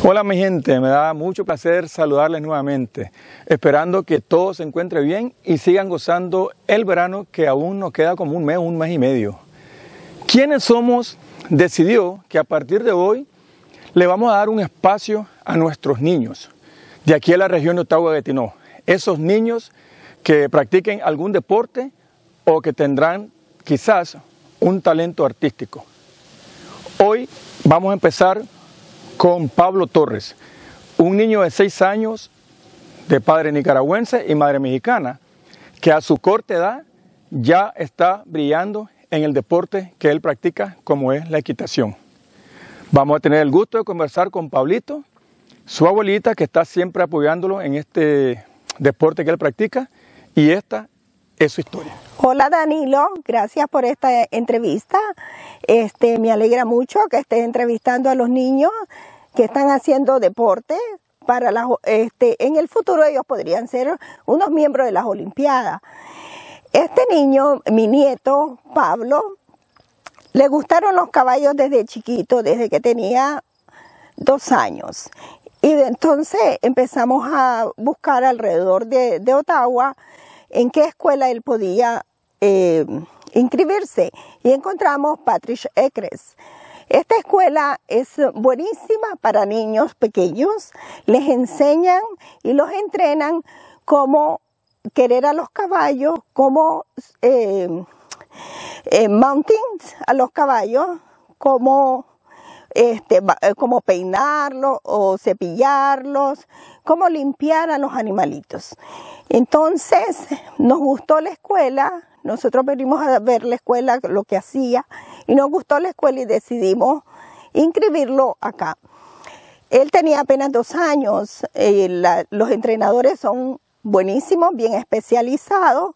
Hola mi gente, me da mucho placer saludarles nuevamente, esperando que todo se encuentre bien y sigan gozando el verano que aún nos queda como un mes, un mes y medio. ¿Quiénes somos? Decidió que a partir de hoy le vamos a dar un espacio a nuestros niños de aquí a la región de Ottawa Tino esos niños que practiquen algún deporte o que tendrán quizás un talento artístico. Hoy vamos a empezar con Pablo Torres, un niño de 6 años de padre nicaragüense y madre mexicana, que a su corta edad ya está brillando en el deporte que él practica, como es la equitación. Vamos a tener el gusto de conversar con Pablito, su abuelita que está siempre apoyándolo en este deporte que él practica, y esta es su historia. Hola Danilo, gracias por esta entrevista. Este, me alegra mucho que esté entrevistando a los niños que están haciendo deporte. Para las, este, en el futuro ellos podrían ser unos miembros de las Olimpiadas. Este niño, mi nieto Pablo, le gustaron los caballos desde chiquito, desde que tenía dos años. Y entonces empezamos a buscar alrededor de Ottawa en qué escuela él podía eh, inscribirse y encontramos Patrick Ecres. Esta escuela es buenísima para niños pequeños, les enseñan y los entrenan cómo querer a los caballos, cómo eh, eh a los caballos, cómo este, eh, cómo peinarlos o cepillarlos, cómo limpiar a los animalitos. Entonces nos gustó la escuela, nosotros venimos a ver la escuela, lo que hacía, y nos gustó la escuela y decidimos inscribirlo acá. Él tenía apenas dos años, eh, los entrenadores son buenísimos, bien especializados,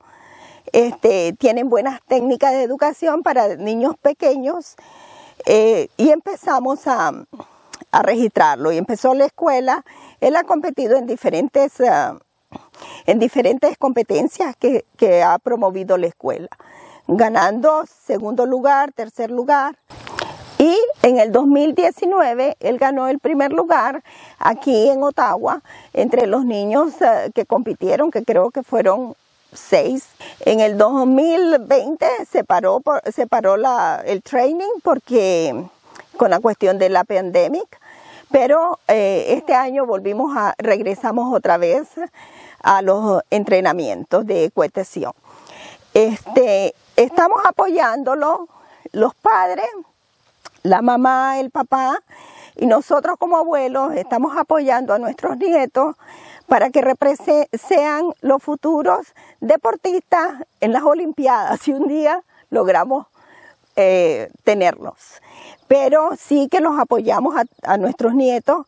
este, tienen buenas técnicas de educación para niños pequeños eh, y empezamos a, registrarlo y empezó la escuela. Él ha competido en diferentes, ah, en diferentes competencias que, que ha promovido la escuela, ganando segundo lugar, tercer lugar. Y en el 2019 él ganó el primer lugar aquí en Ottawa entre los niños ah, que compitieron, que creo que fueron en el 2020 se paró, se paró el training porque con la cuestión de la pandemia, pero eh, este año volvimos a, regresamos otra vez a los entrenamientos de cohetación. Este, estamos apoyándolo los padres, la mamá, el papá, y nosotros como abuelos estamos apoyando a nuestros nietos para que sean los futuros deportistas en las Olimpiadas, si un día logramos eh, tenerlos. Pero sí que los apoyamos a, nuestros nietos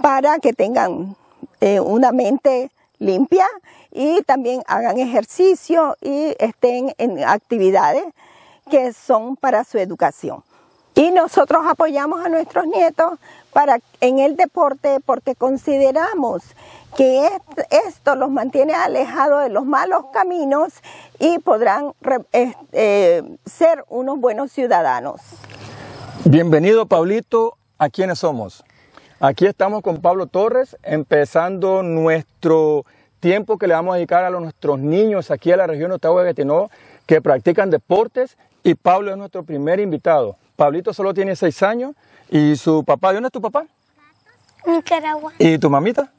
para que tengan eh, una mente limpia y también hagan ejercicio y estén en actividades que son para su educación. Y nosotros apoyamos a nuestros nietos en el deporte porque consideramos que esto los mantiene alejados de los malos caminos y podrán eh, ser unos buenos ciudadanos. Bienvenido Pablito a quienes somos. Aquí estamos con Pablo Torres empezando nuestro tiempo que le vamos a dedicar a los, nuestros niños aquí en la región Ottawa de Gatineau que practican deportes y Pablo es nuestro primer invitado. Pablito solo tiene seis años y su papá, dónde es tu papá? Nicaragua. ¿Y tu mamita?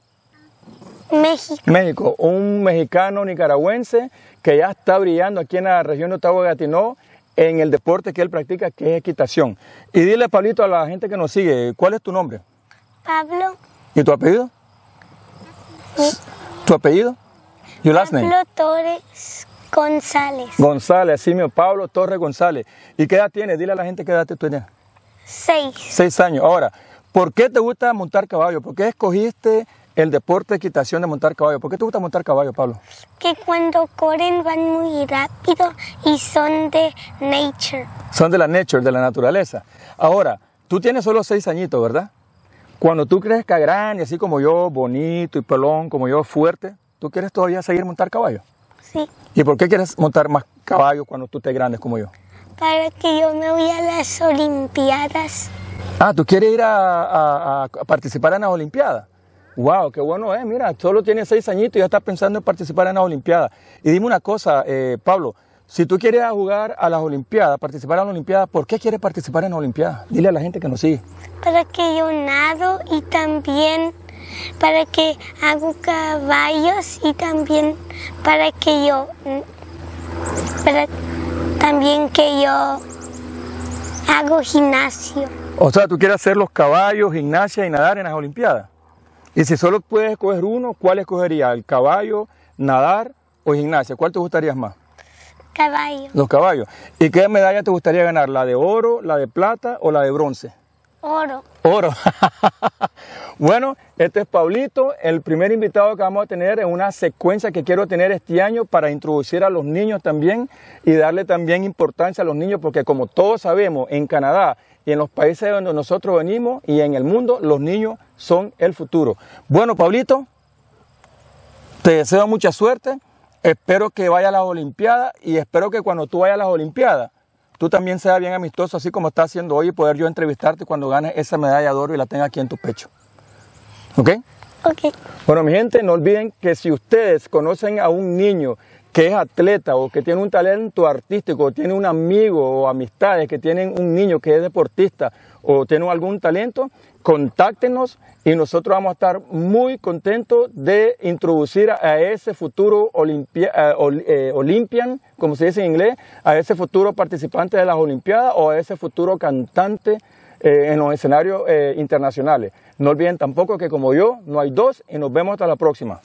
México. México, un mexicano nicaragüense que ya está brillando aquí en la región de Ottawa Gatineau en el deporte que él practica, que es equitación. Y dile, Pablito, a la gente que nos sigue, ¿cuál es tu nombre? Pablo. ¿Y tu apellido? ¿Tu apellido? Your last Pablo name? González. González, sí, mío, Pablo Torres González. ¿Y qué edad tienes? Dile a la gente qué edad tienes. Seis. Seis años. Ahora, ¿por qué te gusta montar caballo? ¿Por qué escogiste el deporte de equitación de montar caballo? ¿Por qué te gusta montar caballo, Pablo? Que cuando corren van muy rápido y son de nature. Son de la nature, de la naturaleza. Ahora, tú tienes solo seis añitos, ¿verdad? Cuando tú crezcas grande, así como yo, bonito y pelón, como yo, fuerte, ¿tú quieres todavía seguir montar caballo? ¿Y por qué quieres montar más caballos cuando tú estés grande como yo? Para que yo me voy a las Olimpiadas. Ah, ¿tú quieres ir a, participar en las Olimpiadas? Wow, qué bueno es. Eh. Mira, solo tienes seis añitos y ya estás pensando en participar en las Olimpiadas. Y dime una cosa, eh, Pablo, si tú quieres jugar a las Olimpiadas, participar en las Olimpiadas, ¿por qué quieres participar en las Olimpiadas? Dile a la gente que nos sigue. Para que yo nado y también para que hago caballos y también para que yo, para también que yo hago gimnasio. O sea, tú quieres hacer los caballos, gimnasia y nadar en las Olimpiadas. Y si solo puedes escoger uno, ¿cuál escogerías? ¿El caballo, nadar o gimnasia? ¿Cuál te gustaría más? Caballos. Los caballos. ¿Y qué medalla te gustaría ganar? ¿La de oro, la de plata o la de bronce? Oro. Oro. bueno, este es Paulito el primer invitado que vamos a tener en una secuencia que quiero tener este año para introducir a los niños también y darle también importancia a los niños, porque como todos sabemos, en Canadá y en los países donde nosotros venimos y en el mundo, los niños son el futuro. Bueno, Paulito te deseo mucha suerte, espero que vaya a las Olimpiadas y espero que cuando tú vayas a las Olimpiadas tú también seas bien amistoso, así como estás haciendo hoy, y poder yo entrevistarte cuando ganes esa medalla de oro y la tenga aquí en tu pecho. ¿Ok? Ok. Bueno, mi gente, no olviden que si ustedes conocen a un niño que es atleta o que tiene un talento artístico, o tiene un amigo o amistades que tienen un niño que es deportista o tiene algún talento, contáctenos y nosotros vamos a estar muy contentos de introducir a ese futuro eh, eh, Olympian, como se dice en inglés, a ese futuro participante de las Olimpiadas o a ese futuro cantante eh, en los escenarios internacionales. No olviden tampoco que como yo, no hay dos y nos vemos hasta la próxima.